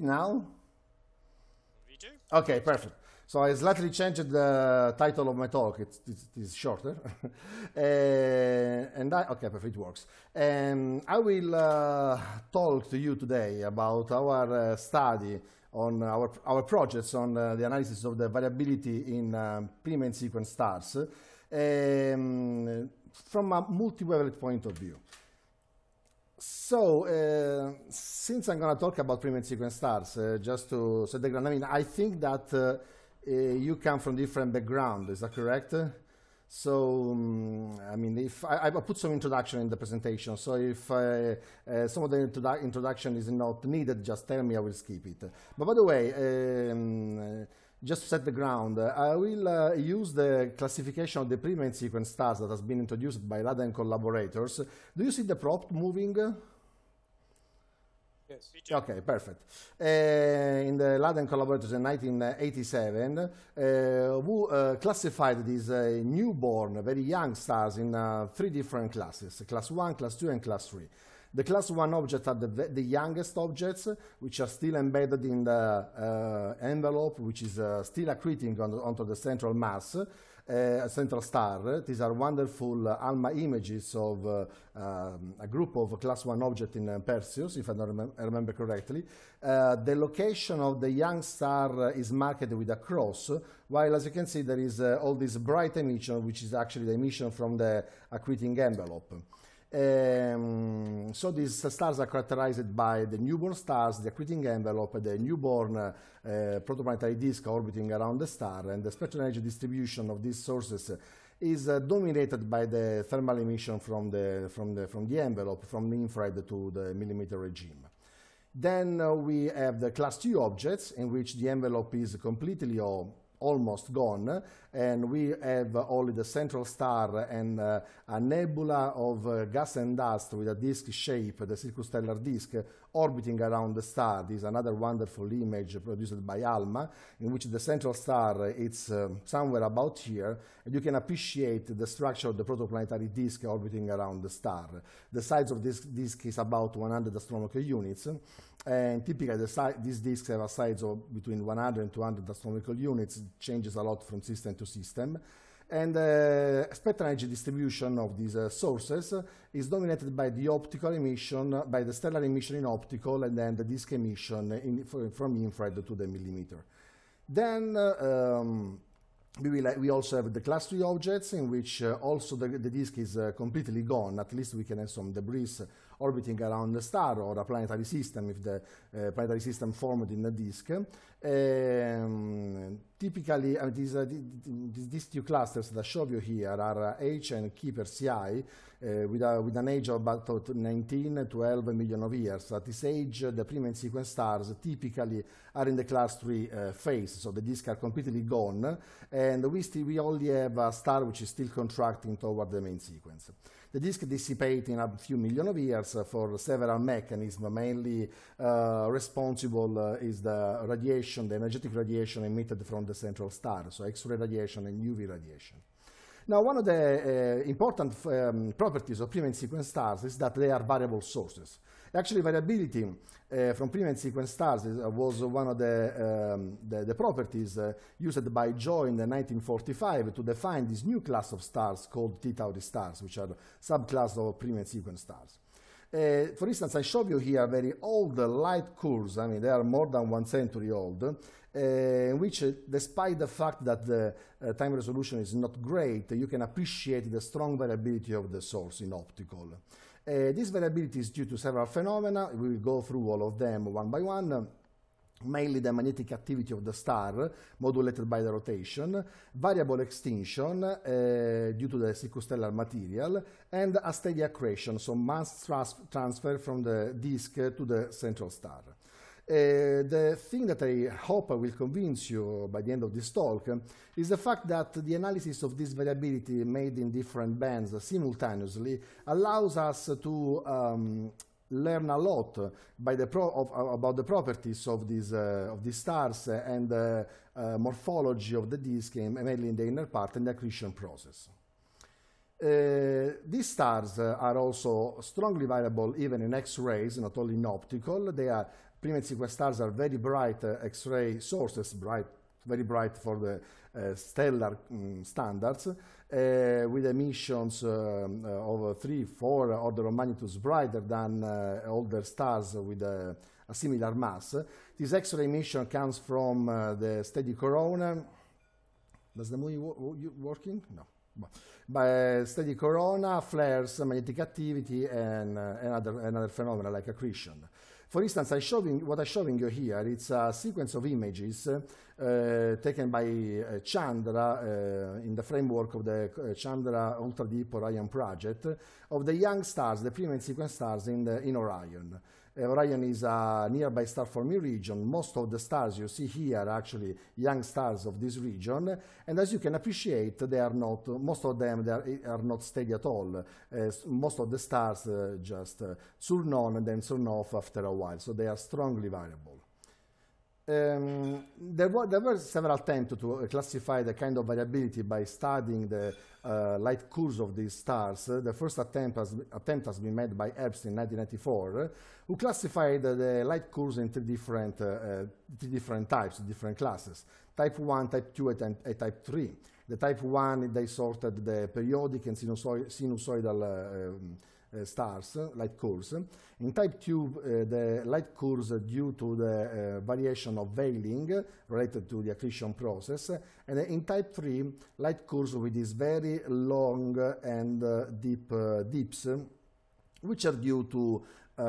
now? Okay, perfect. So I slightly changed the title of my talk. It, it, it is shorter. uh, and I, okay, perfect, it works. And um, I will uh, talk to you today about our uh, study on our, our projects on uh, the analysis of the variability in uh, pre-main sequence stars um, from a multi multivariate point of view. So, uh, since I'm going to talk about primitive sequence stars, uh, just to set the ground, I mean, I think that uh, uh you come from different background, is that correct? So, um, I mean, if I, I, put some introduction in the presentation, so if uh, uh, some of the introdu introduction is not needed, just tell me, I will skip it. But by the way, um, just set the ground, uh, I will uh, use the classification of the pre-main sequence stars that has been introduced by LADA and collaborators. Do you see the prop moving? Yes. Okay, perfect. Uh, in the Laden collaborators in 1987, uh, who uh, classified these uh, newborn, very young stars in uh, three different classes, class 1, class 2, and class 3. The class 1 objects are the, the youngest objects, which are still embedded in the uh, envelope, which is uh, still accreting on onto the central mass. Uh, central star. These are wonderful uh, ALMA images of uh, um, a group of class 1 objects in uh, Perseus, if I remember correctly. the location of the young star is marked with a cross, while as you can see there is all this bright emission, which is actually the emission from the accreting envelope. Um, so these stars are characterized by the newborn stars, the accreting envelope, the newborn uh, uh, eh, protoplanetary disk orbiting around the star, and the spectral energy distribution of these sources is uh, dominated by the thermal emission from the, from, the, from the envelope, from the infrared to the millimeter regime. Then eh, we have the class two objects, in which the envelope is completely or almost gone, and we have only the central star and uh, a nebula of uh, gas and dust with a disk shape, the circumstellar disk, orbiting around the star. This is another wonderful image produced by ALMA, in which the central star is um, somewhere about here, and you can appreciate the structure of the protoplanetary disk orbiting around the star. The size of this disk is about 100 astronomical units, and typically the these disks have a size of between 100 and 200 astronomical units, it changes a lot from system to system. And uh, spectral energy distribution of these uh, sources is dominated by the optical emission, by the stellar emission in optical, and then the disk emission in, from infrared to the millimeter. Then uh, um, we, will, we, also have the class 3 objects in which uh, also the, the disk is uh, completely gone, at least we can have some debris orbiting around the star or a planetary system if the uh, planetary system formed in a disk. Um, typically, uh, these, uh, these, two clusters that I show you here are eh, H and Keeper CI with, a, with an age of about 19, 12 million of years. At this age, the prime sequence stars typically are in the class 3 phase, so the disks are completely gone, and we, we only have a star which is still contracting toward the main sequence. The disk dissipates in a few million of years for several mechanisms, mainly uh, responsible uh, is the radiation, the energetic radiation emitted from the central star, so X-ray radiation and UV radiation. Now, one of the uh, important um, properties of prime sequence stars is that they are variable sources. Actually, variability uh, from prime and Sequence Stars uh, was one of the, um, the, the, properties uh, used by Joy in 1945 to define this new class of stars called T Tauri stars, which are subclass of prime and Sequence stars. Uh, for instance, I show you here very old light cores, I mean, they are more than one century old, uh, in which, uh, despite the fact that the time resolution is not great, you can appreciate the strong variability of the source in optical. Uh, this variability is due to several phenomena. We will go through all of them one by one. mainly the magnetic activity of the star, modulated by the rotation, variable extinction uh, due to the circumstellar material, and a steady accretion, so mass trans transfer from the disk to the central star. Eh, the thing that I hope I will convince you by the end of this talk is the fact that the analysis of this variability made in different bands simultaneously allows us to um, learn a lot by the pro of, uh, about the properties of these, uh, of these stars and the uh, morphology of the disk, mainly in the inner part, and the accretion process. Eh, these stars are also strongly variable even in X-rays, not only in optical. They are Primate sequence stars are very bright uh, X-ray sources, bright, very bright for the uh, stellar um, standards, uh, with emissions uh, uh, of three, four order of magnitudes brighter than older stars with a similar mass. This X-ray emission comes from the steady corona. Does the movie working? No by steady corona, flares, magnetic activity, and, uh, and, other, phenomena like accretion. For instance, I showing, what I'm showing you here, it's a sequence of images uh, taken by uh, Chandra uh, in the framework of the uh, Chandra Ultra Deep Orion project of the young stars, the primate sequence stars in, the, in Orion. Orion is a nearby star forming region. Most of the stars you see here are actually young stars of this region. And as you can appreciate, they are not, most of them they are, are not steady at all. Uh, most of the stars uh, just uh, turn on and then turn off after a while. So they are strongly variable. Um, there, were, there, were, several attempts to classify the kind of variability by studying the uh, light curves of these stars. Uh, the first attempt has, attempt has, been made by Epps in 1994, who classified the light curves into different, uh, uh, three different types, different classes, type 1, type 2, and, and type 3. The type 1, they sorted the periodic and sinusoidal uh, um, uh, stars, light curves. In type two, uh, the light curves due to the uh, variation of veiling related to the accretion process. And in type 3, light curves with these very long and deep dips, which are due to uh,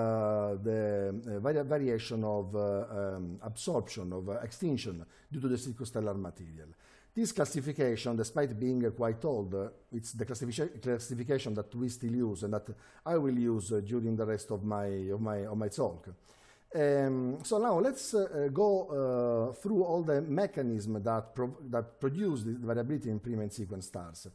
the vari variation of uh, um, absorption, of extinction due to the circumstellar material. This classification, despite being quite old, it's the classification that we still use and that I will use uh, during the rest of my, of my, of my talk. Um, so now let's uh, uh go uh, through all the mechanisms that, that produce the variability in prime sequence stars.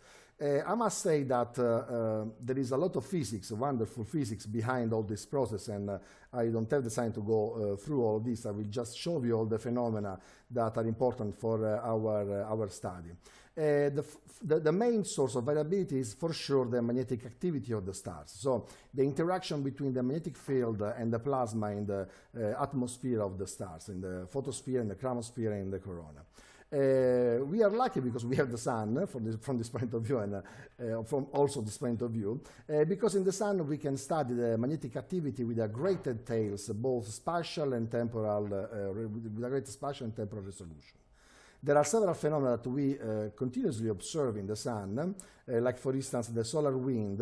Uh, I must say that uh, uh, there is a lot of physics, wonderful physics behind all this process, and uh, I don't have the time to go uh, through all this. I will just show you all the phenomena that are important for uh, our, our study. The, the, the, main source of variability is for sure the magnetic activity of the stars. So the interaction between the magnetic field and the plasma in the atmosphere of the stars, in the photosphere, in the chromosphere, and the corona. Eh, we are lucky because we have the sun eh, this, from this point of view and uh, from also this point of view, uh, because in the sun we can study the magnetic activity with a great details, both spatial and temporal, with a great spatial and temporal resolution. There are several phenomena that we continuously observe in the sun, like for instance the solar wind,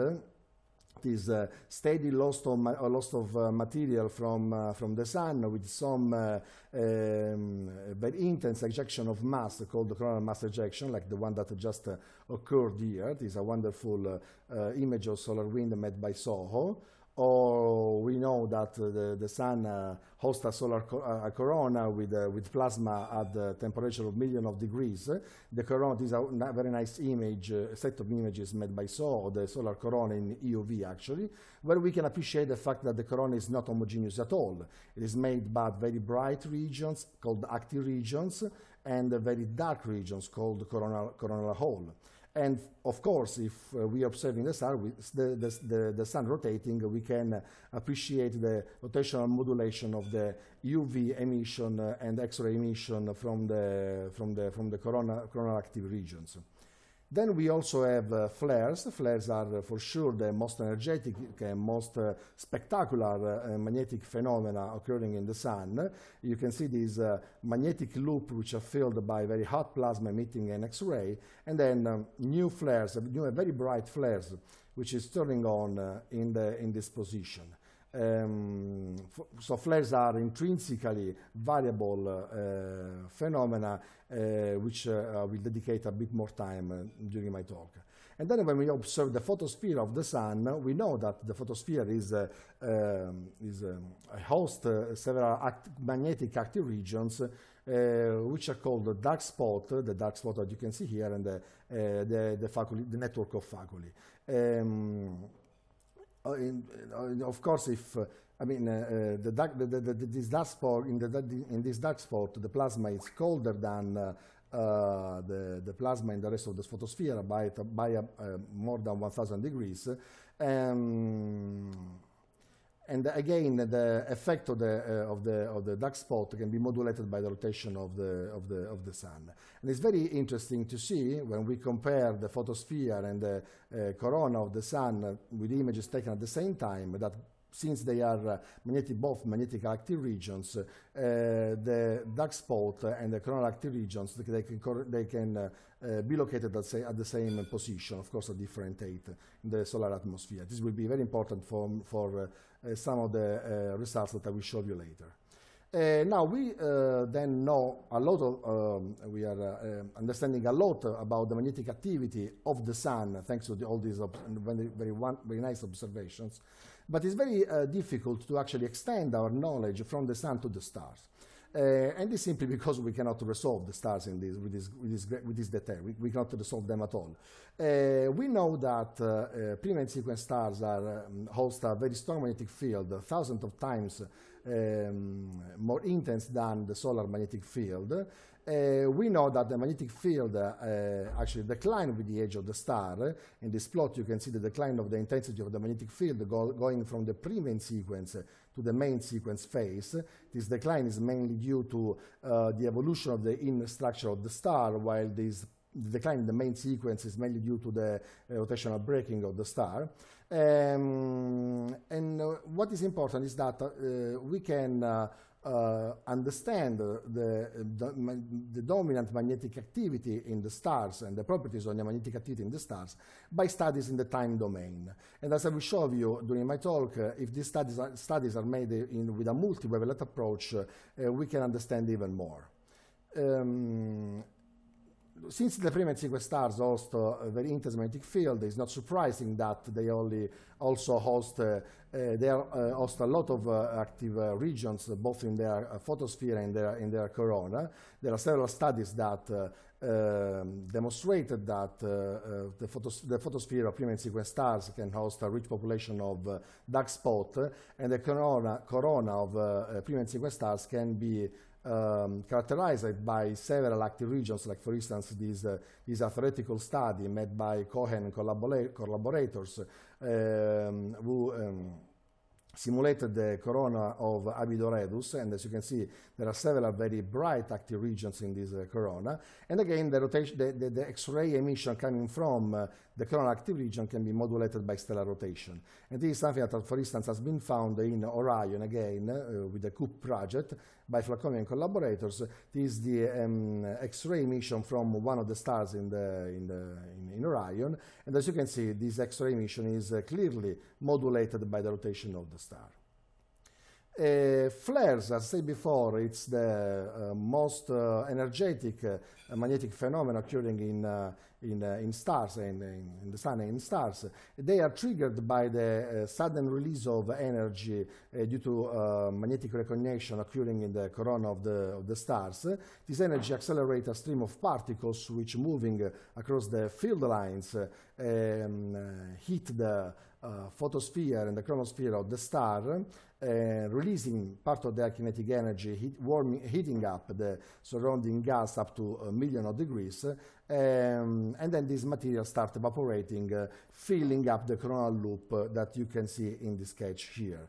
this uh, steady loss of, ma loss of uh, material from, uh, from the sun with some uh, um, very intense ejection of mass called the coronal mass ejection, like the one that just uh, occurred here. It is a wonderful uh, image of solar wind made by SOHO or oh, we know that uh, the, the sun uh, hosts a solar co uh, a corona with, with plasma at the temperature of millions of degrees. The corona is a very nice image, a set of images made by SO. the solar corona in EUV actually, where we can appreciate the fact that the corona is not homogeneous at all. It is made by very bright regions called active regions and very dark regions called coronal, coronal hole. And of course, if uh, we are observing the sun, we, the, the, the, the, sun rotating, we can uh, appreciate the rotational modulation of the UV emission uh, and X-ray emission from the, from the, from the corona, coronal active regions. Then we also have uh, flares. Flares are uh, for sure the most energetic and uh, most uh, spectacular uh, magnetic phenomena occurring in the sun. You can see this uh, magnetic loop which are filled by very hot plasma emitting an X-ray, and then um, new flares, new very bright flares, which is turning on in, the, in this position. Um, so flares are intrinsically variable uh, phenomena, uh, which uh, I will dedicate a bit more time during my talk. And then when we observe the photosphere of the sun, we know that the photosphere is, um, is um, several act magnetic active regions, which are called the dark spot, the dark spot that you can see here, and the, the, the, the network of faculi. Ehm, Oh, oh, in, of course, if uh, I mean uh, uh, the dark, the, the, this dark spot in, in this dark spot, the plasma is colder than uh, the, the, plasma in the rest of the photosphere by, by uh, more than 1000 degrees. Um, and again, the effect of the, uh, of, the, of the dark spot can be modulated by the rotation of the, of, the, of the sun. And it's very interesting to see when we compare the photosphere and the uh, corona of the sun with images taken at the same time that since they are uh, magnetic, both magnetic active regions, uh, the dark spot and the coronal active regions, they can, they can uh, uh, be located at, say, at, the same position, of course, at different height in the solar atmosphere. This will be very important for, for uh, some of the uh, results that I will show you later. Uh, now we uh, then know a lot of, um, we are uh, understanding a lot about the magnetic activity of the sun thanks to the, all these very, very, one, very nice observations. But it's very uh, difficult to actually extend our knowledge from the sun to the stars. Uh, and it's simply because we cannot resolve the stars in this, with, this, with, this, with this detail. We, we, cannot resolve them at all. Uh, we know that uh, uh main sequence stars are, um, host a very strong magnetic field, thousands of times um, more intense than the solar magnetic field. Uh, we know that the magnetic field uh, uh, actually declined with the age of the star. In this plot, you can see the decline of the intensity of the magnetic field go going from the pre-main sequence to the main sequence phase. This decline is mainly due to eh, the evolution of the inner structure of the star, while this the decline in the main sequence is mainly due to the uh, rotational breaking of the star. Um, and uh, what is important is that uh, we can uh, understand the, the, the, dominant magnetic activity in the stars and the properties of the magnetic activity in the stars by studies in the time domain. And as I will show you during my talk, uh, if these studies are, studies are made in, with a multi-wavelet approach, uh, we can understand even more. Um, since the pre-made sequence stars host a uh, very intense magnetic field, it's not surprising that they only also host, uh, uh they are, uh, host a lot of active regions, both in their photosphere and their, in their corona. There are several studies that um, demonstrated that uh, uh, the, photos the, photosphere of primate sequence stars can host a rich population of uh, dark spots, and the corona, corona of uh, primate sequence stars can be um, characterized by several active regions, like for instance this, uh, this theoretical study made by Cohen collabora collaborators um, who um, simulated the corona of Abidoredus, and as you can see, there are several very bright active regions in this uh, corona. And again, the, the, the, the X-ray emission coming from uh, the coronal active region can be modulated by stellar rotation. And this is something that, for instance, has been found in Orion again uh, with the COOP project by Flaconi and collaborators. This is the um, X-ray emission from one of the stars in, the, in, the, in, in Orion. And as you can see, this X-ray emission is uh, clearly modulated by the rotation of the star. Uh, flares, as I said before, it's the uh, most uh, energetic uh, magnetic phenomenon occurring in, uh, in, uh, in, stars and in, in, the sun and in stars. They are triggered by the sudden release of energy due to magnetic reconnection occurring in the corona of the, of the stars. This energy accelerates a stream of particles which moving across the field lines um, hit the Eh, photosphere and the chromosphere of the star, uh, releasing part of their kinetic energy, heat, warming, heating up the surrounding gas up to a million of degrees, um, and then this material start evaporating, uh, filling up the coronal loop that you can see in the sketch here,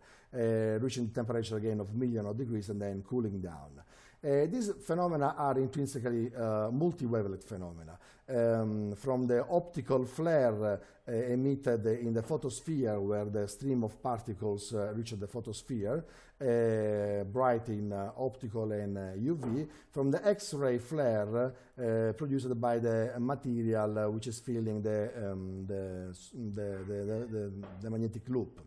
reaching the temperature again of million of degrees and then cooling down. Uh, these phenomena are intrinsically uh, multi-wavelet phenomena. Um, from the optical flare uh, emitted in the photosphere where the stream of particles uh, reached the photosphere, uh, bright in uh, optical and UV, from the X-ray flare produced by the material which is filling the, um, the, the, the, the magnetic loop.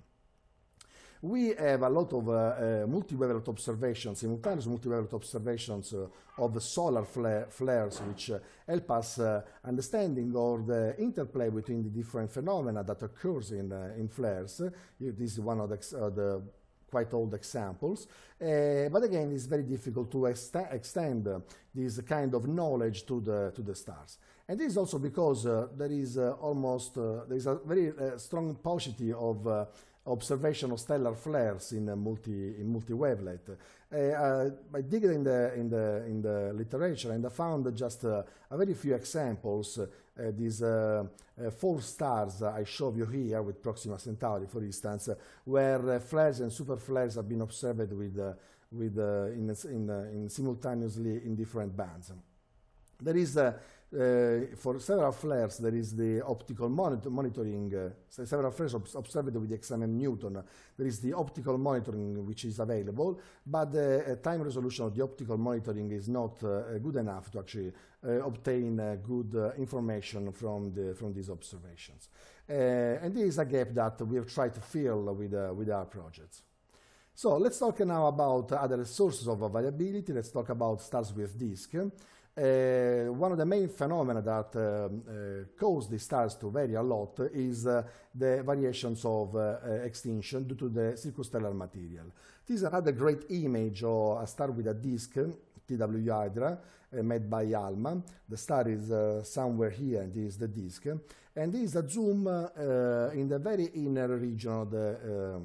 We have a lot of uh, uh, multivariate observations, simultaneous multivariate observations uh, of solar flare, flares, which uh, help us uh, understanding or the interplay between the different phenomena that occurs in, uh, in flares. this is one of the, the quite old examples. Uh, but again, it's very difficult to ext extend uh, this kind of knowledge to the, to the stars. And this is also because uh, there is almost, there is a very strong paucity of observation of stellar flares in uh, multi in multi wavelet. Eh, uh, I digged in the in the in the literature and I found just uh, a very few examples. Uh, these uh, four stars I show you here with Proxima Centauri, for instance, where flares and super flares have been observed with with in in, in simultaneously in different bands. There is a uh, for several flares, there is the optical monitor monitoring, uh, several flares ob observed with the XMM Newton. There is the optical monitoring which is available, but the uh, time resolution of the optical monitoring is not uh, good enough to actually uh, obtain uh, good information from, the, from these observations. and there is a gap that we have tried to fill with, with our projects. So let's talk now about other sources of variability. Let's talk about stars with disk. Uh, one of the main phenomena that um, eh, uh, eh, cause the stars to vary a lot is uh, the variations of extinction due to the circumstellar material. This is another great image of a star with a disk, TW Hydra, made by ALMA. The star is somewhere here, and this is the disk. And this is a zoom in the very inner region of the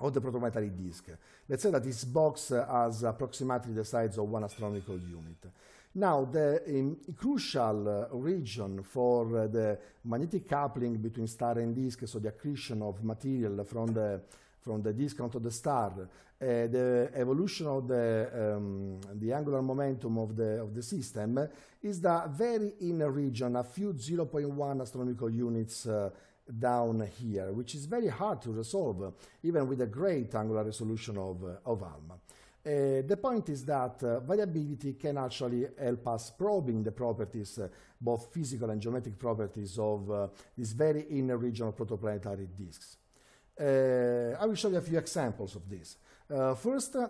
of the protometry disk. Let's say that this box has approximately the size of one astronomical unit. Now, the um, crucial uh, region for uh, the magnetic coupling between star and disk, so the accretion of material from the from the disk onto the star, uh, the evolution of the, um, the angular momentum of the, of the system is the very inner region, a few 0.1 astronomical units uh, down here, which is very hard to resolve, even with the great angular resolution of, uh, of ALMA. Uh, the point is that uh, variability can actually help us probing the properties, uh, both physical and geometric properties of these very inner region of protoplanetary disks. I will show you a few examples of this. Uh, first, uh,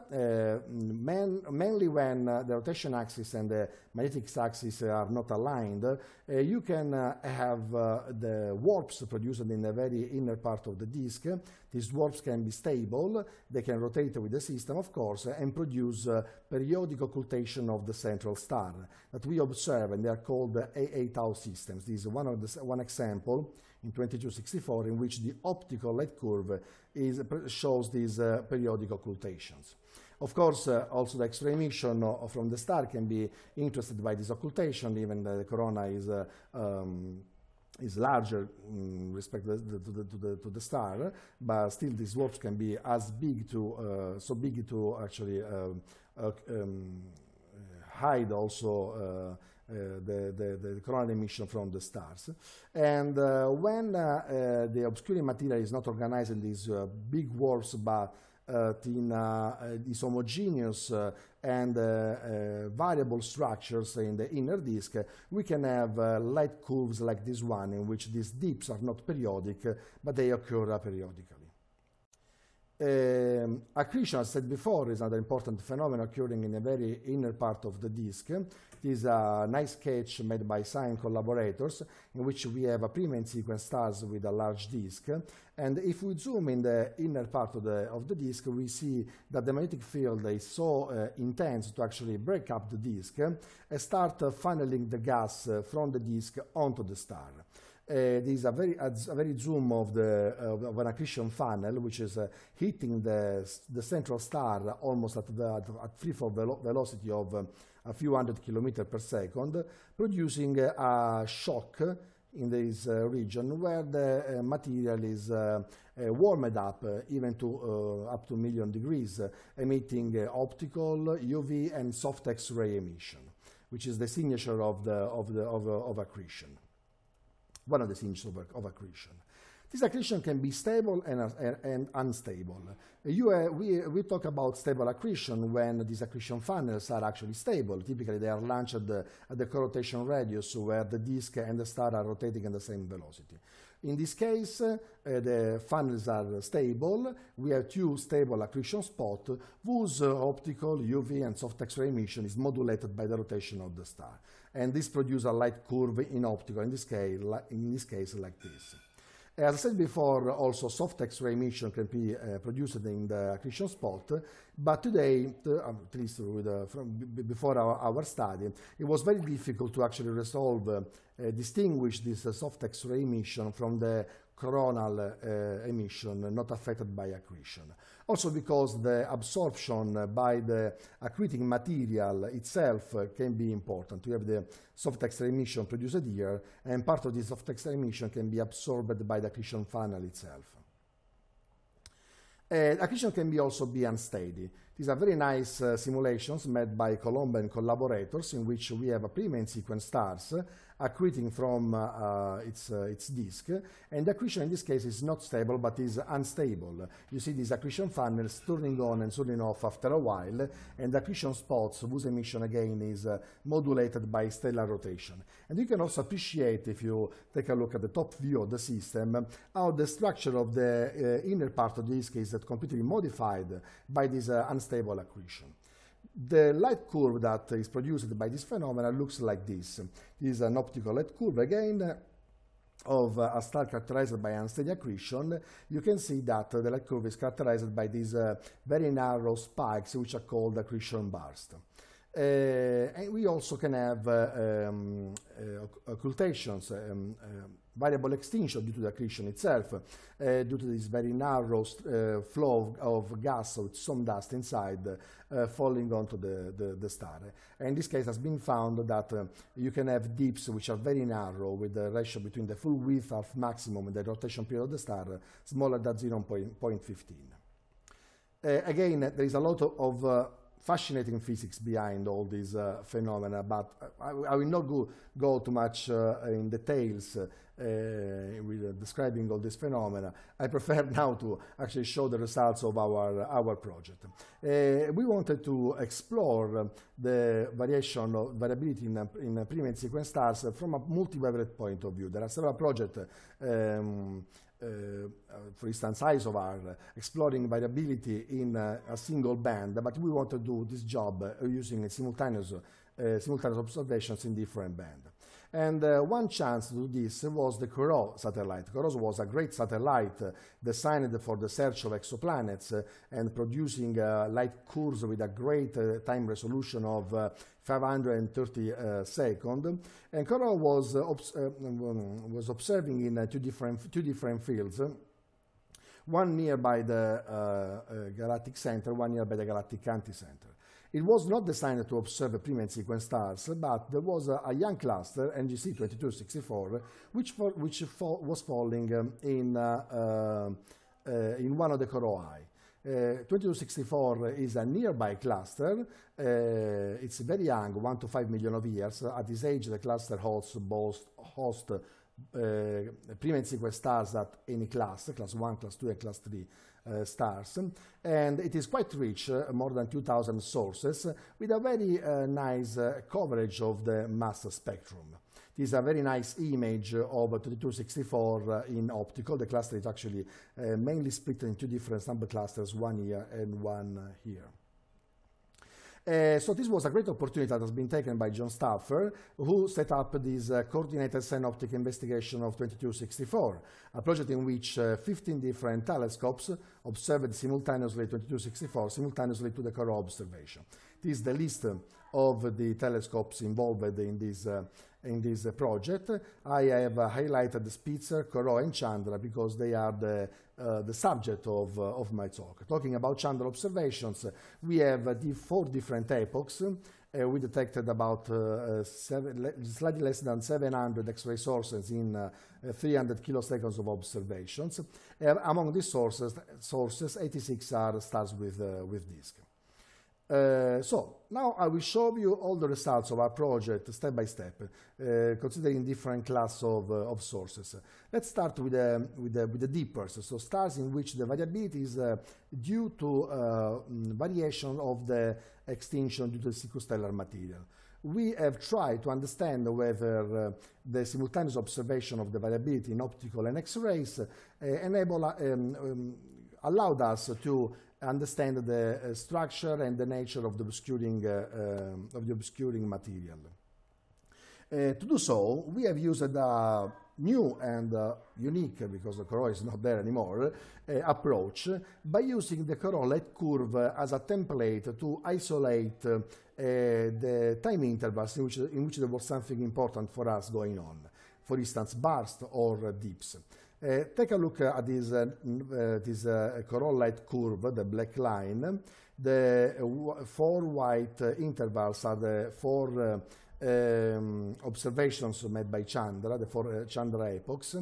man, mainly when uh, the rotation axis and the magnetic axis are not aligned, you can have the warps produced in the very inner part of the disk. These warps can be stable, they can rotate with the system, of course, and produce periodic occultation of the central star that we observe, and they are called AA tau systems. This is one, of the, one example in 2264 in which the optical light curve is, shows these uh, periodic occultations. Of course, uh, also the X-ray emission uh, from the star can be interested by this occultation, even the corona is uh, um, is larger in mm, respect to the, to, the, to, the, to the, star, but still these warps can be as big to, uh, so big to actually um, uh, um, hide also uh, uh, the, the, the, coronal emission from the stars. And uh, when uh, the obscuring material is not organized in these big warps, but uh, in uh, homogeneous uh, and variable structures in the inner disk, we can have light curves like this one in which these dips are not periodic, but they occur periodically. Ehm, accretion, as said before, is another important phenomenon occurring in the very inner part of the disk. This is a nice sketch made by sign collaborators in which we have a pre-main sequence stars with a large disk. And if we zoom in the inner part of the, of the disk, we see that the magnetic field is so uh, intense to actually break up the disk and eh, start uh, funneling the gas uh, from the disk onto the star. Uh, there is a very, a, very zoom of, the, uh, of an accretion funnel, which is uh, hitting the, the central star almost at, the, at threefold velo velocity of um, a few hundred kilometers per second, producing a shock in this uh, region where the uh, material is uh, warmed up even to up to million degrees emitting optical UV and soft X-ray emission which is the signature of the of the of, of accretion one of the things of, of accretion. This accretion can be stable and, uh, and unstable. You, uh, we, we talk about stable accretion when these accretion funnels are actually stable. Typically, they are launched at the, at the radius where the disk and the star are rotating at the same velocity. In this case, uh, the funnels are stable. We have two stable accretion spots whose optical, UV, and soft X-ray emission is modulated by the rotation of the star and this produces a light curve in optical, in this case, in this case like this. As I said before, also soft X-ray emission can be uh, produced in the accretion spot, but today, um, at least with, uh, before our, our, study, it was very difficult to actually resolve, uh, distinguish this uh, soft X-ray emission from the coronal uh, emission not affected by accretion. Also because the absorption by the accreting material itself can be important. We have the soft extra emission produced here, and part of this soft extra emission can be absorbed by the accretion funnel itself. Uh, accretion can be also be unsteady. These are very nice uh, simulations made by Colomba and collaborators in which we have a pre-main sequence stars accreting from uh, uh its, uh, its disk, and the accretion in this case is not stable but is unstable. You see these accretion funnels turning on and turning off after a while, and the accretion spots whose emission again is uh, modulated by stellar rotation. And you can also appreciate, if you take a look at the top view of the system, how the structure of the uh, inner part of the disk is completely modified by this uh, unstable accretion. The light curve that is produced by this phenomena looks like this. This is an optical light curve again of uh, a star characterized by unsteady accretion, you can see that the light curve is characterized by these uh, very narrow spikes, which are called accretion bursts. Eh, and we also can have um, occultations, um, variable extinction due to the accretion itself, uh, due to this very narrow uh, flow of, of gas with some dust inside uh, falling onto the, the, the, star. And in this case, has been found that you can have dips which are very narrow with the ratio between the full width of maximum and the rotation period of the star smaller than 0.15. again, there is a lot of, of fascinating physics behind all these uh, phenomena, but I, I, will not go, go too much uh, in details uh, with describing all these phenomena. I prefer now to actually show the results of our, our project. we wanted to explore the variation of variability in, in prime and sequence stars from a multivariate point of view. There are several projects um, uh, uh, for instance, isovar, exploring variability in uh, a single band, but we want to do this job using simultaneous, simultaneous observations in different bands. And uh, one chance to do this was the Corot satellite. Corot was a great satellite uh, designed for the search of exoplanets uh, and producing uh, light curves with a great time resolution of 530 uh, And Corot was, obs um, was observing in two, different, two different fields one nearby the uh, uh, galactic center, one nearby the galactic anti-center. It was not designed to observe prime and sequence stars, but there was a, a young cluster, NGC 2264, which, which fo was falling um, in, uh, uh, uh in one of the Coroae. Uh, 2264 is a nearby cluster. Uh, it's very young, 1 to 5 million of years. At this age, the cluster hosts both host uh, prime and sequence stars at any class, class 1, class 2, and class 3, uh, stars. And it is quite rich, uh, more than 2,000 sources, with a very uh, nice uh, coverage of the mass spectrum. This is a very nice image of 2264 in optical. The cluster is actually mainly split into two different sample clusters, one here and one here. Uh, so this was a great opportunity that has been taken by John Stauffer, who set up this uh, coordinated synoptic investigation of 2264, a project in which uh, 15 different telescopes observed simultaneously 2264, simultaneously to the core observation. This is the list of the telescopes involved in this in this project. I have highlighted Spitzer, Corot, and Chandra because they are the uh, the subject of, uh, of my talk. Talking about Chandra observations, we have uh, the four different epochs. Uh, we detected about uh, uh, seven, le slightly less than 700 X-ray sources in 300 kiloseconds of observations. among these sources, sources, 86 are stars with, with disks. Uh, so now I will show you all the results of our project step by step, uh, considering different class of, uh, of sources. Let's start with, uh, with, the, uh, with the deepers, so stars in which the variability is uh, due to mm, variation of the extinction due to circumstellar material. We have tried to understand whether the simultaneous observation of the variability in optical and X-rays enable, um, um, allowed us to understand the uh, structure and the nature of the obscuring, um, of the obscuring material. to do so, we have used a new and unique, because the Corot is not there anymore, approach by using the Corot curve as a template to isolate the time intervals in which, in which there was something important for us going on for instance, bursts or dips. Uh, take a look at this, uh, uh this uh, light curve, the black line. The uh, four white uh, intervals are the four um, observations made by Chandra, the four Chandra epochs.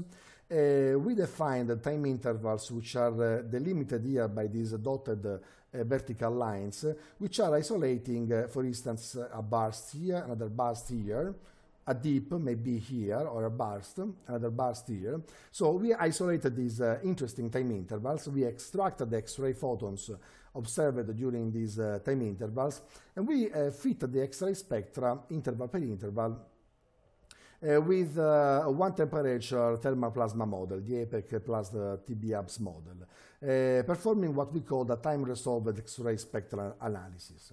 Eh, we define the time intervals which are delimited here by these dotted vertical lines, which are isolating, for instance, a burst here, another burst here, a dip maybe here or a burst, another burst here. So we isolated these uh, interesting time intervals. We extracted X-ray photons observed during these uh, time intervals, and we uh, fit the X-ray spectra interval per interval uh, with uh, one temperature thermoplasma model, the APEC plus the TBABS model, uh, performing what we call the time-resolved X-ray spectral analysis.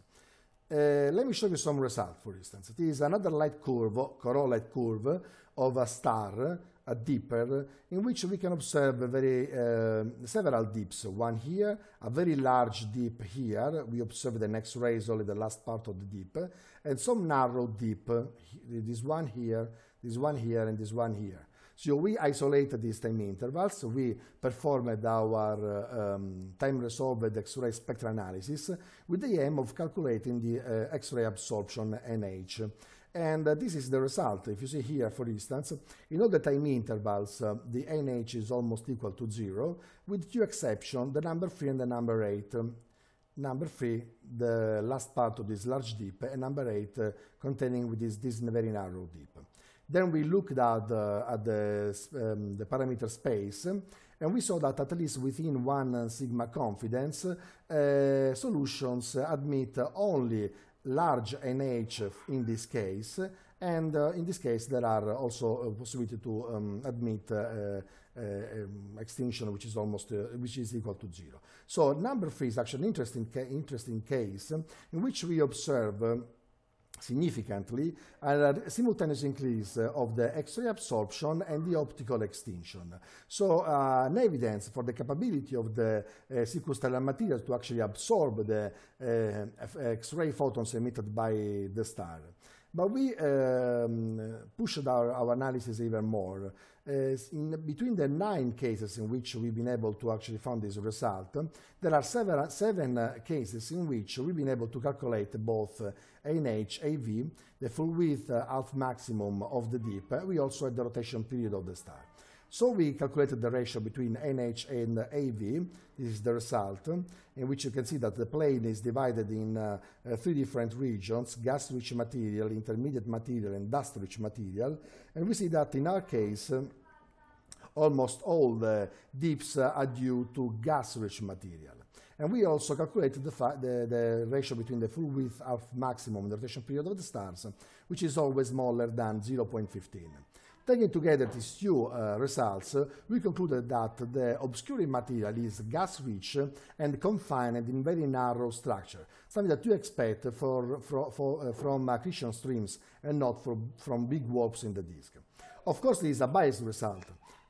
Eh, let me show you some results. for instance. It is another light curve, correlate curve of a star, a dipper, in which we can observe very, uh, several dips. One here, a very large dip here. We observe the next rays, only the last part of the dip, and some narrow dip. This one here, this one here, and this one here. So we isolated these time intervals. We performed our uh, um, time-resolved X-ray spectral analysis with the aim of calculating the uh, X-ray absorption NH. And uh, this is the result. If you see here, for instance, in all the time intervals, uh, the NH is almost equal to zero, with two exceptions, the number three and the number eight. number three, the last part of this large dip, and number eight, uh, containing with this, this very narrow dip. Then we looked at, the, at the, um, the parameter space, and we saw that at least within one sigma confidence, uh, solutions admit only large NH in this case, and uh, in this case there are also a possibility to um, admit uh, uh um, extinction which is almost uh, which is equal to zero. So number three is actually an interesting, ca interesting case in which we observe significantly and a simultaneous increase of the X-ray absorption and the optical extinction. So uh, an evidence for the capability of the uh, circumstellar material to actually absorb the uh, X-ray photons emitted by the star. But we um, pushed our, our, analysis even more. Uh, in between the nine cases in which we've been able to actually find this result, there are several, seven uh, cases in which we've been able to calculate both uh, ANH, AV, the full width, uh, half maximum of the dip. We also had the rotation period of the star. So we calculated the ratio between NH and AV. This is the result, in which you can see that the plane is divided in uh, uh, three different regions, gas-rich material, intermediate material, and dust-rich material. And we see that in our case, um, almost all the dips uh, are due to gas-rich material. And we also calculated the, the, the, ratio between the full width of maximum and the rotation period of the stars, which is always smaller than 0.15. Taking together these two uh, results, we concluded that the obscuring material is gas-rich and confined in very narrow structure, something that you expect for, for, for, uh, from accretion uh, streams and not from big warps in the disk. Of course, this is a biased result.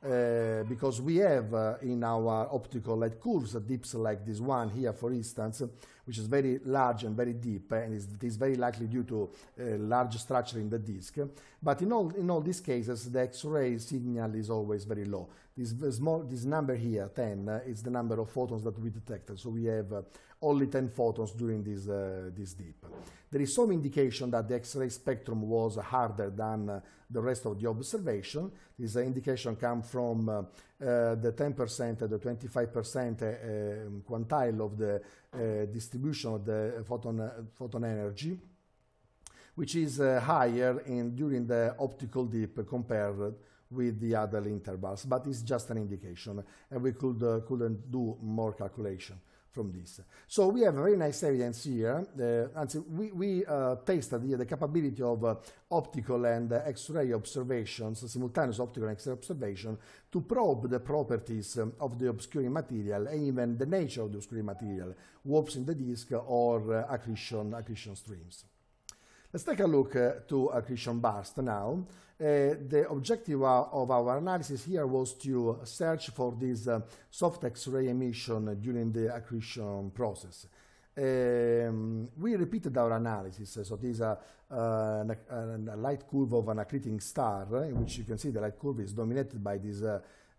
Uh, because we have uh, in our optical light curves dips like this one here, for instance, which is very large and very deep, and it is very likely due to uh, large structure in the disk. But in all, in all these cases, the X-ray signal is always very low. This, small, this number here, 10, uh, is the number of photons that we detected. So we have uh, only 10 photons during this, uh, this deep. There is some indication that the X-ray spectrum was harder than uh, the rest of the observation. This uh, indication comes from uh, the 10% and the 25% um, quantile of the distribution of the photon, photon energy which is higher in, during the optical deep compared with the other intervals, but it's just an indication, and we could, uh, couldn't do more calculation from this. So we have very nice evidence here, uh, and we, we uh, tested the, the, capability of uh, optical and X-ray observations, simultaneous optical and X-ray observation, to probe the properties um, of the obscuring material, and even the nature of the obscuring material, warps in the disk or uh, accretion, accretion streams. Let's take a look uh, to accretion uh, burst now. Uh, the objective uh, of our analysis here was to search for this uh, soft X-ray emission during the accretion process. Um, we repeated our analysis, so this is uh, a, a, light curve of an accreting star, in which you can see the light curve is dominated by this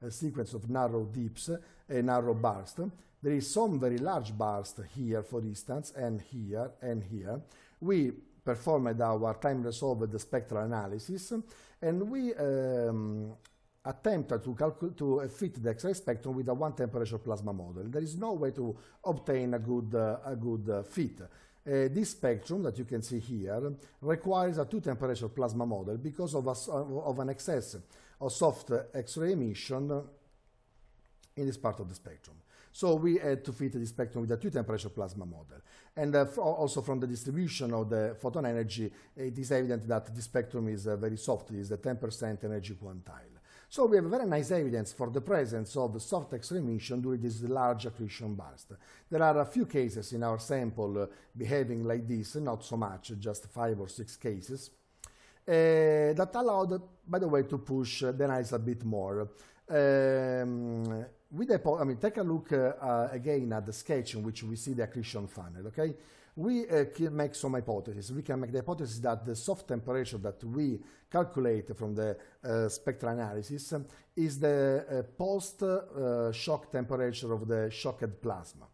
sequence of narrow dips, a narrow burst. There is some very large burst here, for instance, and here, and here. We performed our time-resolved spectral analysis, and we um, attempted to, to fit the X-ray spectrum with a one-temperature plasma model. There is no way to obtain a good, uh, a good uh, fit. Uh, this spectrum that you can see here requires a two-temperature plasma model because of, a, of an excess of soft X-ray emission in this part of the spectrum. So we had to fit the spectrum with a two-temperature plasma model. And uh, also from the distribution of the photon energy, it is evident that the spectrum is uh, very soft. It is the 10% energy quantile. So we have very nice evidence for the presence of soft X-ray emission during this large accretion burst. There are a few cases in our sample uh, behaving like this, not so much, just five or six cases, uh, that allowed, by the way, to push the nice a bit more. Um, with I mean, take a look uh, uh, again at the sketch in which we see the accretion funnel, okay? We uh, can make some hypotheses. We can make the hypothesis that the soft temperature that we calculate from the uh, spectral analysis is the uh, post-shock uh, temperature of the shocked plasma.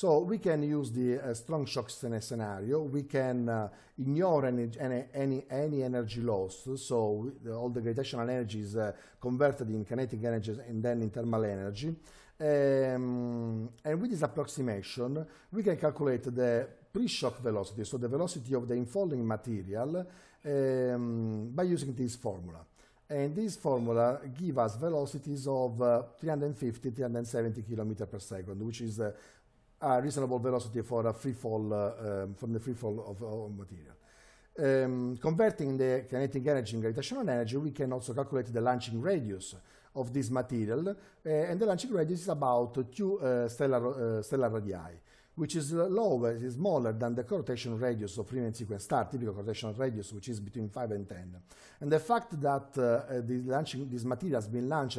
So we can use the uh, strong shock scenario. We can uh, ignore any, any, any, energy loss. So we, all the gravitational energy is uh, converted in kinetic energy and then in thermal energy. Um, and with this approximation, we can calculate the pre-shock velocity, so the velocity of the infalling material, um, by using this formula. And this formula gives us velocities of uh, 350, 370 km per second, which is uh, a reasonable velocity for a free fall, um, from the free fall of, of material. Um, converting the kinetic energy in gravitational energy, we can also calculate the launching radius of this material, uh, and the launching radius is about two uh, stellar, uh, stellar radii, which is lower, is smaller than the rotation radius of Riemann sequence star, typical rotation radius, which is between 5 and 10. And the fact that this, launching, this material has been launched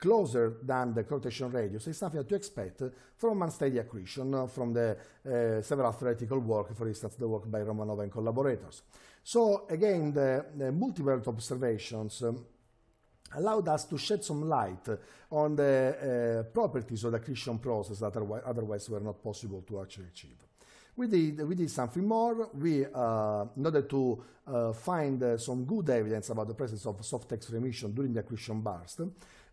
closer than the rotation radius is something that expect from unsteady accretion uh, from the uh, several theoretical work, for instance, the work by Romanova and collaborators. So again, the, the observations um, allowed us to shed some light on the uh, properties of the accretion process that otherwise were not possible to actually achieve. We did, we did something more. We, uh, in order to uh, find uh, some good evidence about the presence of soft text remission during the accretion burst,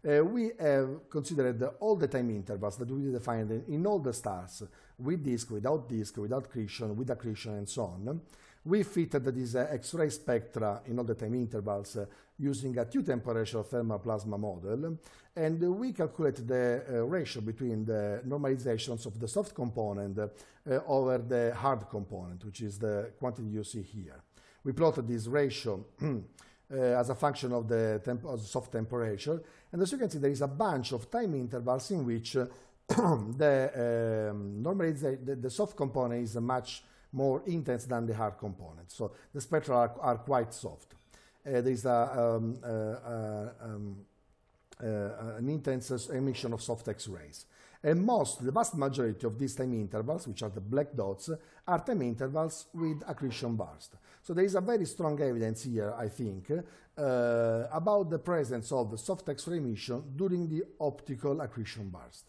uh, we have considered all the time intervals that we defined in all the stars, with disk, without disk, without accretion, with accretion, and so on. We fitted these uh, X-ray spectra in all the time intervals uh, using a two-temperature thermoplasma model, and uh, we calculate the uh, ratio between the normalizations of the soft component uh, over the hard component, which is the quantity you see here. We plotted this ratio uh, as a function of the temp soft temperature. And as you can see, there is a bunch of time intervals in which uh, the, um, normally the, the, soft component is much more intense than the hard component. So the spectra are, are quite soft. Uh, there is a, um, uh, uh, um, uh, an intense emission of soft X-rays and most, the vast majority of these time intervals, which are the black dots, are time intervals with accretion burst. So there is a very strong evidence here, I think, uh, about the presence of soft X-ray emission during the optical accretion burst.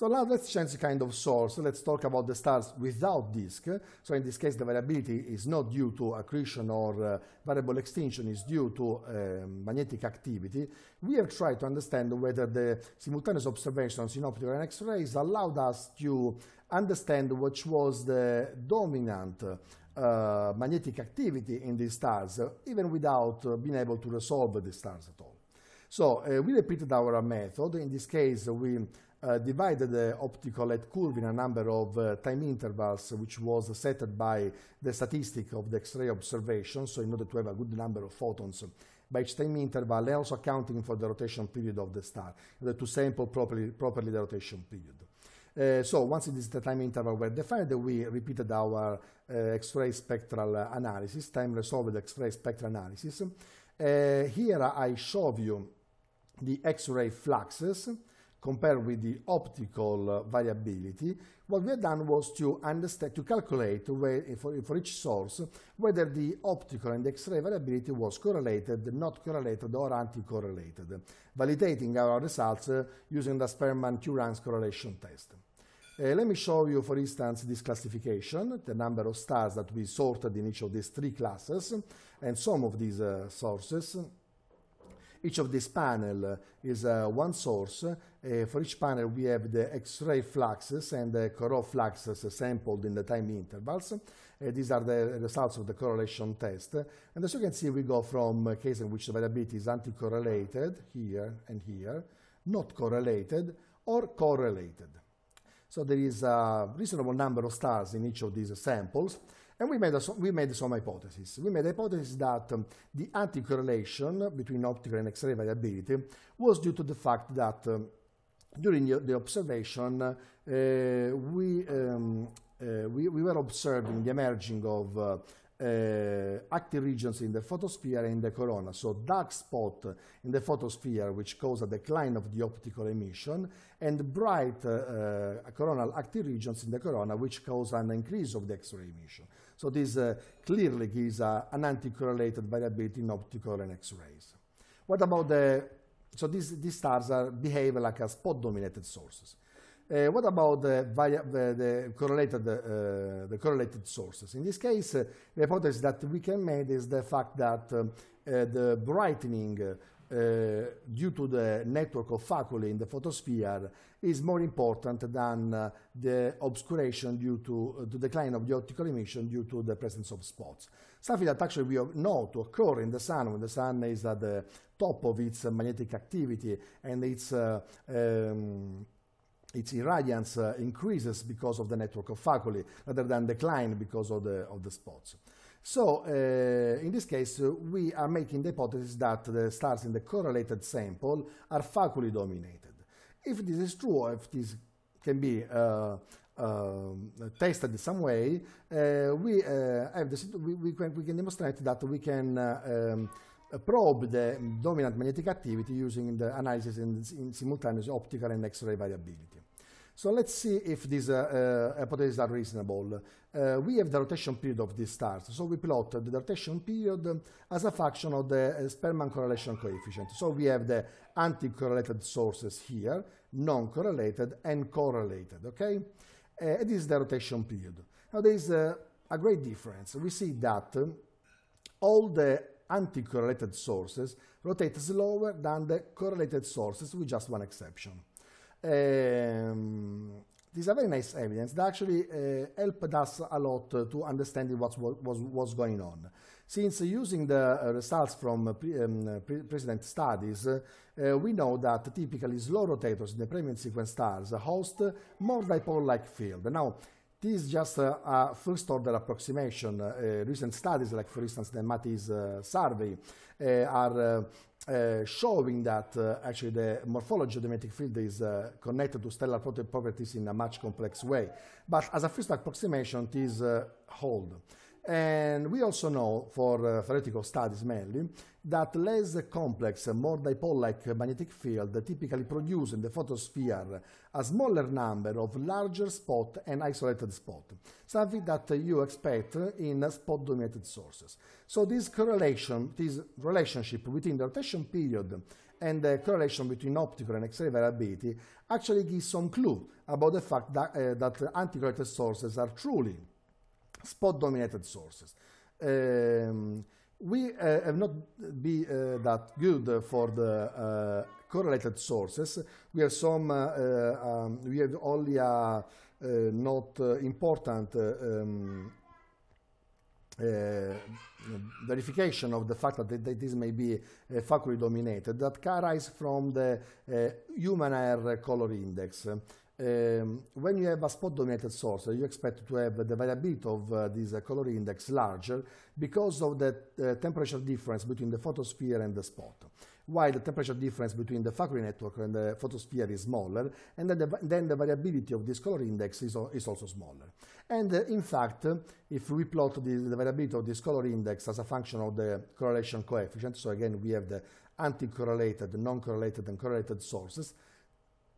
So now let's change the kind of source. Let's talk about the stars without disk. So in this case, the variability is not due to accretion or uh, variable extinction, is due to um, magnetic activity. We have tried to understand whether the simultaneous observations in optical and X-rays allowed us to understand which was the dominant uh, magnetic activity in these stars, even without uh, being able to resolve the stars at all. So uh, we repeated our method. In this case, we uh, divided the optical light curve in a number of uh, time intervals, which was set by the statistic of the X-ray observation, so in order to have a good number of photons by each time interval, also accounting for the rotation period of the star, to sample properly, properly the rotation period. Uh, so once this time interval were defined, we repeated our uh, X-ray spectral analysis, time-resolved X-ray spectral analysis. Uh, here I show you the X-ray fluxes, compared with the optical uh, variability, what we have done was to understand, to calculate where, uh, for, for each source whether the optical and X-ray variability was correlated, not correlated, or anti-correlated, validating our results uh, using the Sperman-Turan's correlation test. Uh, let me show you, for instance, this classification, the number of stars that we sorted in each of these three classes, and some of these uh, sources. Each of these panel is uh, one source. Uh, for each panel, we have the X-ray fluxes and the Corot fluxes sampled in the time intervals. Uh, these are the results of the correlation test. And as you can see, we go from a case in which the variability is anti-correlated here and here, not correlated, or correlated. So there is a reasonable number of stars in each of these samples. And we made, we made some hypotheses. We made a hypothesis that um, the anti-correlation between optical and X-ray variability was due to the fact that um, during the, the observation, uh, we, um, uh, we, we, were observing the emerging of uh, Eh, active regions in the photosphere and in the corona. So dark spot in the photosphere, which cause a decline of the optical emission, and bright eh, eh, coronal active regions in the corona, which cause an increase of the X-ray emission. So this clearly gives an anti-correlated variability in optical and X-rays. What about the, so these, these stars are, behave like a spot-dominated sources. Uh, what about the, the, the correlated, uh, the correlated sources? In this case, uh, the hypothesis that we can make is the fact that um, uh, the brightening uh, uh, due to the network of faculae in the photosphere is more important than the obscuration due to the decline of the optical emission due to the presence of spots. Something that actually we know to occur in the sun when the sun is at the top of its magnetic activity and its um, its irradiance uh, increases because of the network of faculi rather than decline because of the, of the spots. So uh, in this case, uh, we are making the hypothesis that the stars in the correlated sample are faculi dominated. If this is true, if this can be uh, uh, tested in some way, uh, we, have we, we, can, we, can, demonstrate that we can um, probe the dominant magnetic activity using the analysis in, in simultaneous optical and X-ray variability. So let's see if these uh, uh, hypotheses are reasonable. Uh, we have the rotation period of these stars. So we plot the rotation period as a function of the uh, Sperman correlation coefficient. So we have the anti-correlated sources here, non-correlated and correlated, okay? Uh, it is the rotation period. Now there is uh, a great difference. We see that um, all the anti-correlated sources rotate slower than the correlated sources with just one exception. Um, ehm, these are very nice evidence that actually uh, helped us a lot uh, to understanding what was, was going on. Since uh, using the eh, results from pre um, pre precedent studies, eh, we know that typically slow rotators in the premium sequence stars host more dipole-like field. Now, this is just a, a first-order approximation. recent studies, like for instance the MATIS survey, are uh, showing that uh, actually the morphology of the magnetic field is uh, connected to stellar properties in a much complex way. But as a first approximation, it is uh, hold. And we also know for uh, theoretical studies mainly that less complex, more dipole-like magnetic field typically produce in the photosphere a smaller number of larger spot and isolated spot, something that you expect in spot-dominated sources. So this correlation, this relationship between the rotation period and the correlation between optical and X-ray variability actually gives some clue about the fact that, uh, that anticorrelated sources are truly spot-dominated sources. Um, we uh, have not been uh, that good for the uh, correlated sources. We have some, uh, uh, um, we have only a not important um, uh, verification of the fact that, that this may be uh, faculty dominated that arises from the uh, human error color index. Um, when you have a spot dominated source, you expect to have the variability of uh, this uh, color index larger because of the uh, temperature difference between the photosphere and the spot, while the temperature difference between the Fakri network and the photosphere is smaller, and then the, then the variability of this color index is, is also smaller. And uh, in fact, if we plot the, the variability of this color index as a function of the correlation coefficient, so again we have the anti-correlated, non-correlated, and correlated sources,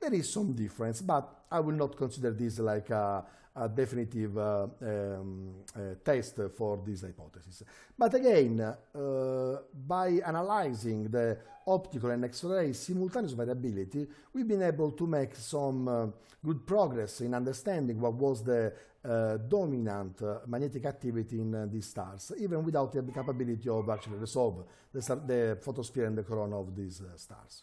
there is some difference, but I will not consider this like a, a definitive uh, um, uh, test for this hypothesis. But again, uh, by analyzing the optical and X-ray simultaneous variability, we've been able to make some uh, good progress in understanding what was the uh, dominant uh, magnetic activity in these stars, even without the capability of actually resolve the, the, photosphere and the corona of these stars.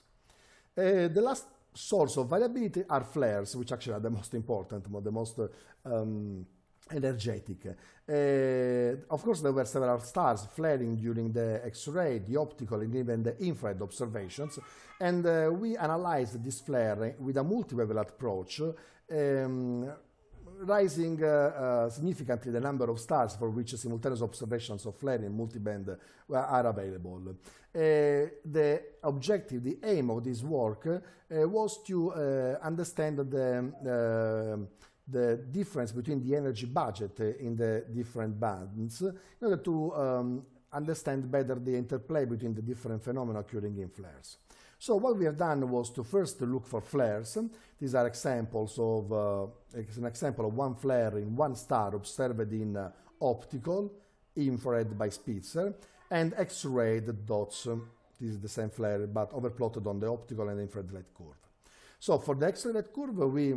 the last source of variability are flares, which actually are the most important, the most um, energetic. Uh, of course, there were several stars flaring during the X-ray, the optical, and even the infrared observations, and uh, we analyzed this flare with a multi-level approach um, rising uh, uh, significantly the number of stars for which simultaneous observations of flaring in multiband are available. Uh, the objective, the aim of this work was to understand the um, the difference between the energy budget in the different bands in order to um, understand better the interplay between the different phenomena occurring in flares. So what we have done was to first look for flares. These are examples of, uh, an example of one flare in one star observed in uh, optical, infrared by Spitzer, and X-rayed dots. This is the same flare, but overplotted on the optical and infrared light curve. So for the X-ray light curve, we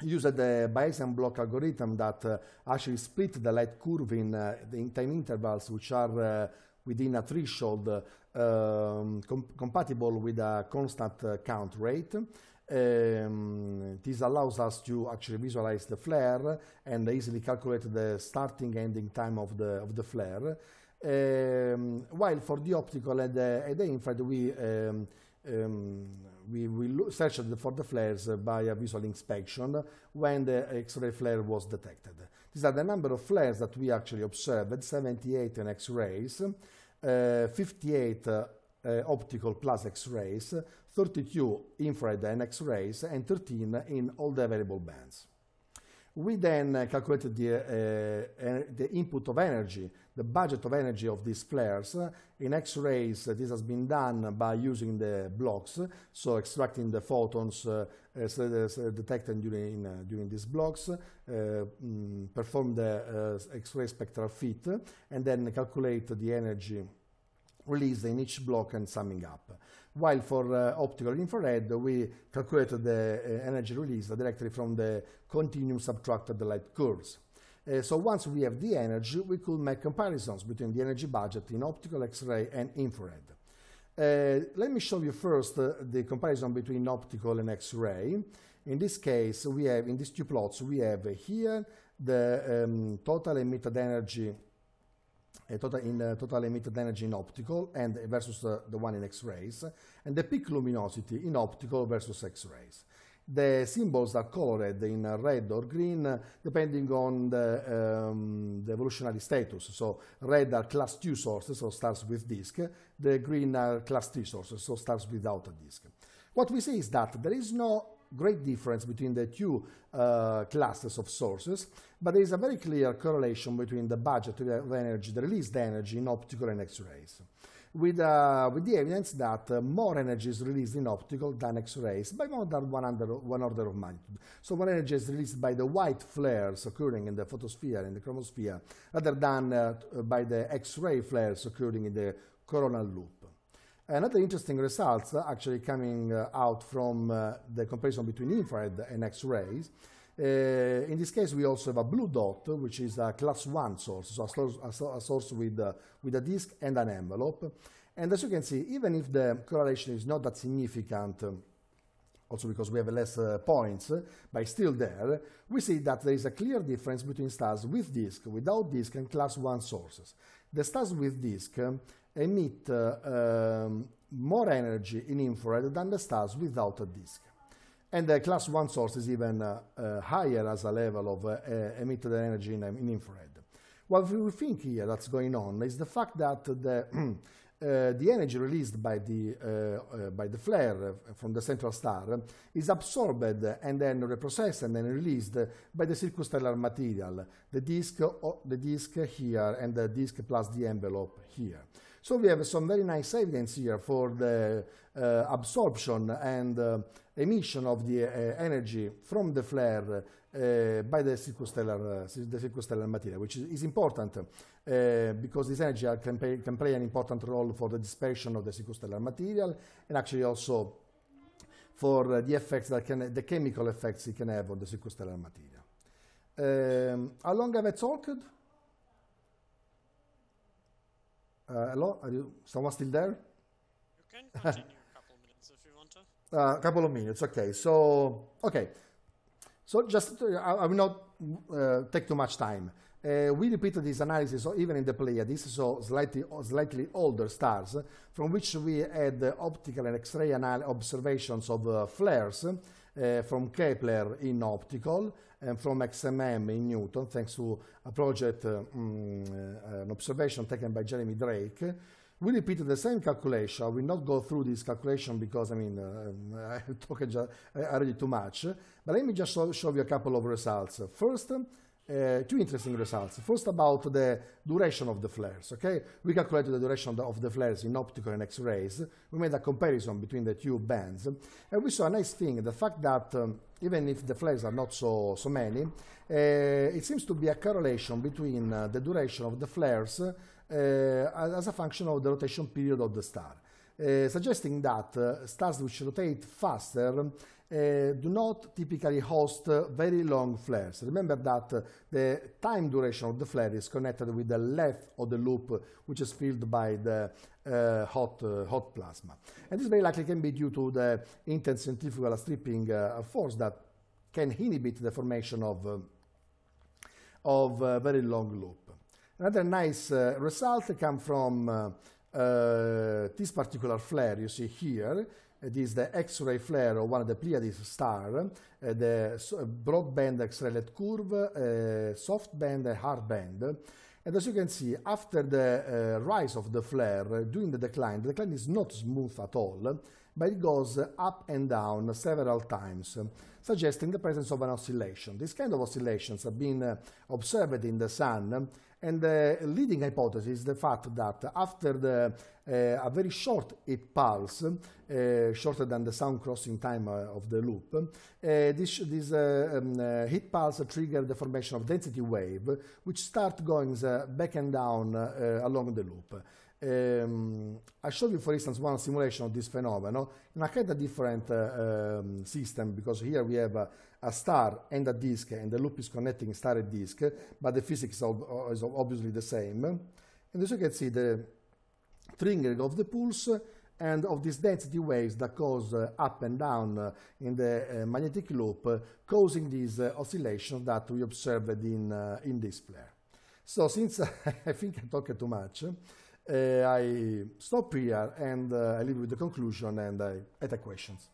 used the Bayesian block algorithm that uh, actually split the light curve in, uh, in time intervals, which are uh, within a threshold uh, um, com compatible with a constant uh, count rate. Um, this allows us to actually visualize the flare and easily calculate the starting ending time of the, of the flare. Um, while for the optical and the, and the infrared, we, um, um, we, we searched for the flares by a visual inspection when the X-ray flare was detected. These are the number of flares that we actually observed, 78 in X-rays. Uh, 58 uh, optical plus X-rays, 32 infrared and X-rays, and 13 in all the available bands. We then uh, calculated the, uh, the input of energy, the budget of energy of these flares. Uh, in X-rays, uh, this has been done by using the blocks, so extracting the photons uh, detected during, uh, during these blocks, mm, perform the X-ray spectral fit, and then calculate the energy released in each block and summing up while for uh, optical infrared, we calculated the uh, energy release directly from the continuum subtracted light curves. Uh, so once we have the energy, we could make comparisons between the energy budget in optical X-ray and infrared. Uh, let me show you first the comparison between optical and X-ray. In this case, we have, in these two plots, we have here the um, total emitted energy total in uh, total emitted energy in optical and versus uh, the one in X-rays, and the peak luminosity in optical versus X-rays. The symbols are colored in uh, red or green uh, depending on the, um, the, evolutionary status. So red are class 2 sources, so stars with disk. The green are class 3 sources, so stars without a disk. What we see is that there is no great difference between the two uh, classes of sources, but there is a very clear correlation between the budget of energy, the released energy in optical and X-rays, with, uh, with the evidence that uh, more energy is released in optical than X-rays by more than one, under, one order of magnitude. So more energy is released by the white flares occurring in the photosphere, in the chromosphere, rather than uh, by the X-ray flares occurring in the coronal loop. Another interesting result, actually coming uh, out from uh, the comparison between infrared and X-rays. Uh, in this case, we also have a blue dot, which is a class one source, so a source, a source with, with a disk and an envelope. And as you can see, even if the correlation is not that significant, um, also because we have less uh, points, but still there, we see that there is a clear difference between stars with disk, without disk, and class 1 sources. The stars with disk um, emit um, more energy in infrared than the stars without a disk. And the class 1 source is even eh, higher as a level of eh, emitted energy in, in infrared. What we think here that's going on is the fact that the, uh, the energy released by the, uh, uh, by the flare from the central star is absorbed and then reprocessed and then released by the circumstellar material, the disk, the disk here and the disk plus the envelope here. So we have some very nice evidence here for the uh, absorption and uh, emission of the uh, energy from the flare uh, by the circumstellar, uh, the circumstellar material, which is, is important uh, because this energy can play, can play an important role for the dispersion of the circumstellar material and actually also for the effects that can, the chemical effects it can have on the circumstellar material. Um, how long have I talked? Uh, hello, are you someone still there? You can continue a couple of minutes if you want to. Uh, a uh, couple of minutes, okay. So, okay. So just, to, uh, I, I, will not uh, take too much time. Uh, we repeated this analysis so even in the Pleiades, so slightly, slightly older stars, from which we had optical and X-ray observations of flares from Kepler in optical, and from XMM in Newton, thanks to a project, um, an observation taken by Jeremy Drake, we repeated the same calculation. I will not go through this calculation because, I mean, uh, i talked already too much. But let me just show, show you a couple of results. First, uh, two interesting results. First, about the duration of the flares. Okay, we calculated the duration of the flares in optical and X-rays. We made a comparison between the two bands, and we saw a nice thing: the fact that um, even if the flares are not so, so many, eh, it seems to be a correlation between eh, the duration of the flares eh, as a function of the rotation period of the star. suggesting that stars which rotate faster uh, do not typically host uh, very long flares. Remember that uh, the time duration of the flare is connected with the length of the loop which is filled by the eh, hot, hot plasma. And this very likely can be due to the intense centrifugal stripping force that can inhibit the formation of, of very long loop. Another nice result comes from this particular flare you see here, it is the X-ray flare of one of the Pleiades star, uh, the eh, broadband X-raylet curve, uh, soft band, and hard band. And as you can see, after the uh, rise of the flare, during the decline, the decline is not smooth at all, but it goes up and down several times, suggesting the presence of an oscillation. This kind of oscillations have been observed in the Sun and the leading hypothesis is the fact that after the, uh, a very short heat pulse, uh, shorter than the sound crossing time uh, of the loop, this, this um, heat pulse triggers the formation of density wave, which start going back and down along the loop. Um, I showed you, for instance, one simulation of this phenomenon in a kind of different um, system, because here we have a star and a disk, and the loop is connecting star and disk, but the physics uh, is obviously the same. And as you can see, the triggering of the pulse and of these density waves that goes uh, up and down uh, in the uh, magnetic loop, uh, causing these uh, oscillations that we observed in, in this flare. So since I think I talked too much, I stop here and I leave with the conclusion and I, at questions.